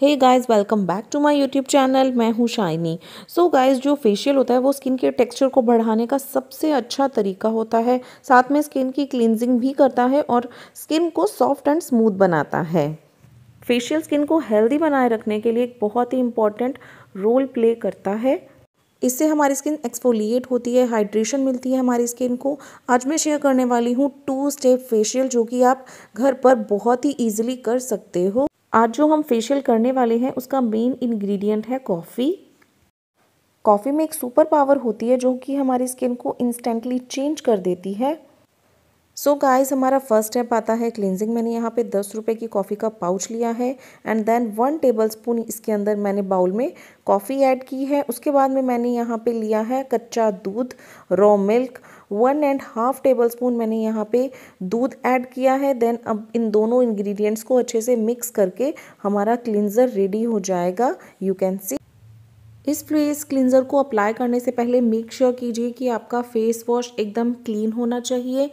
hey guys welcome back to my YouTube channel मैं हूँ Shiny so guys जो facial होता है वो स्किन के टेक्सचर को बढ़ाने का सबसे अच्छा तरीका होता है साथ में स्किन की क्लिनजिंग भी करता है और स्किन को सॉफ्ट एंड स्मूथ बनाता है फेशियल स्किन को हेल्दी बनाए रखने के लिए एक बहुत ही इंपॉर्टेंट रोल प्ले करता है इससे हमारी स्किन एक्सफोलिएट होती है हाइड्रेशन मिलती है हमारी स्किन को आज मैं शेयर करने वाली हूँ टू स्टेप फेशियल जो कि आप घर पर बहुत ही ईजिली कर सकते हो आज जो हम फेशियल करने वाले हैं उसका मेन इंग्रेडिएंट है कॉफ़ी कॉफ़ी में एक सुपर पावर होती है जो कि हमारी स्किन को इंस्टेंटली चेंज कर देती है सो so गाइस हमारा फर्स्ट स्टेप आता है क्लिनजिंग मैंने यहाँ पे दस रुपये की कॉफ़ी का पाउच लिया है and then one tablespoon इसके अंदर मैंने बाउल में कॉफ़ी ऐड की है उसके बाद में मैंने यहाँ पे लिया है कच्चा दूध raw milk one and half tablespoon मैंने यहाँ पे दूध ऐड किया है देन अब इन दोनों इंग्रेडिएंट्स को अच्छे से मिक्स करके हमारा क्लिनज़र रेडी हो जाएगा यू कैन सी इस फेस क्लिनज़र को अप्लाई करने से पहले मेक श्योर sure कीजिए कि आपका फेस वॉश एकदम क्लीन होना चाहिए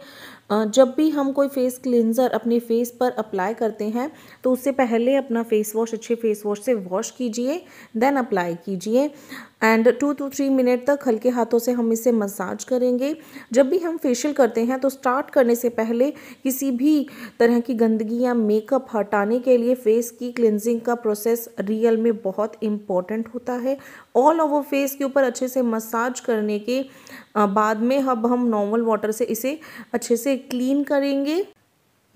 जब भी हम कोई फेस क्लिनज़र अपने फेस पर अप्लाई करते हैं तो उससे पहले अपना फेस वॉश अच्छे फेस वॉश से वॉश कीजिए देन अप्लाई कीजिए and two to three minute तक हल्के हाथों से हम इसे मसाज करेंगे जब भी हम फेशियल करते हैं तो स्टार्ट करने से पहले किसी भी तरह की गंदगी या मेकअप हटाने के लिए फेस की क्लिनजिंग का प्रोसेस रियल में बहुत इम्पॉर्टेंट होता है ऑल ओवर फेस के ऊपर अच्छे से मसाज करने के बाद में अब हम नॉर्मल वाटर से इसे अच्छे से क्लीन करेंगे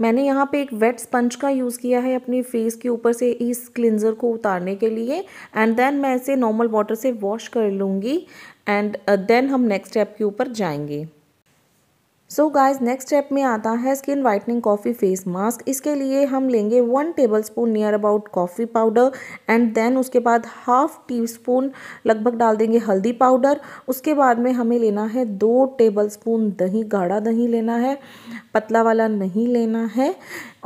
मैंने यहाँ पे एक वेट स्पंज का यूज़ किया है अपने फेस के ऊपर से इस क्लिनज़र को उतारने के लिए एंड देन मैं इसे नॉर्मल वाटर से वॉश कर लूँगी एंड देन हम नेक्स्ट स्टेप के ऊपर जाएंगे सो गाइज नेक्स्ट स्टेप में आता है skin whitening coffee face mask इसके लिए हम लेंगे one tablespoon near about coffee powder and then उसके बाद हाफ टी स्पून लगभग डाल देंगे हल्दी पाउडर उसके बाद में हमें लेना है दो टेबल स्पून दही गाढ़ा दही लेना है पतला वाला नहीं लेना है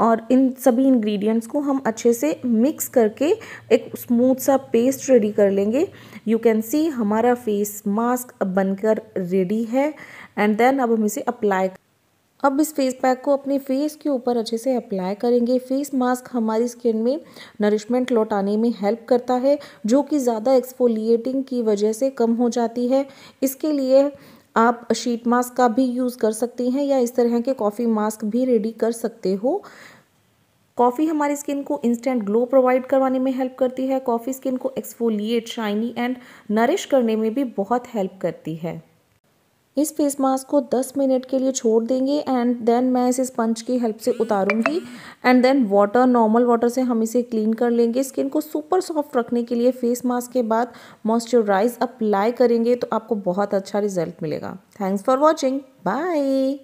और इन सभी इंग्रेडिएंट्स को हम अच्छे से मिक्स करके एक स्मूथ सा पेस्ट रेडी कर लेंगे यू कैन सी हमारा फेस मास्क बनकर रेडी है एंड देन अब हम इसे अप्लाई अप्लाई अब इस फेस पैक को अपने फेस के ऊपर अच्छे से अप्लाई करेंगे फेस मास्क हमारी स्किन में नरिशमेंट लौटाने में हेल्प करता है जो कि ज़्यादा एक्सफोलिएटिंग की वजह से कम हो जाती है इसके लिए आप शीट मास्क का भी यूज़ कर सकती हैं या इस तरह के कॉफ़ी मास्क भी रेडी कर सकते हो कॉफ़ी हमारी स्किन को इंस्टेंट ग्लो प्रोवाइड करवाने में हेल्प करती है कॉफ़ी स्किन को एक्सफोलिएट शाइनी एंड नरिश करने में भी बहुत हेल्प करती है इस फेस मास्क को 10 मिनट के लिए छोड़ देंगे एंड देन मैं इसे स्पंज की हेल्प से उतारूंगी and then water normal water से हम इसे क्लीन कर लेंगे स्किन को सुपर सॉफ्ट रखने के लिए फेस मास्क के बाद मॉइस्चराइज अप्लाई करेंगे तो आपको बहुत अच्छा रिजल्ट मिलेगा थैंक्स फॉर वॉचिंग बाय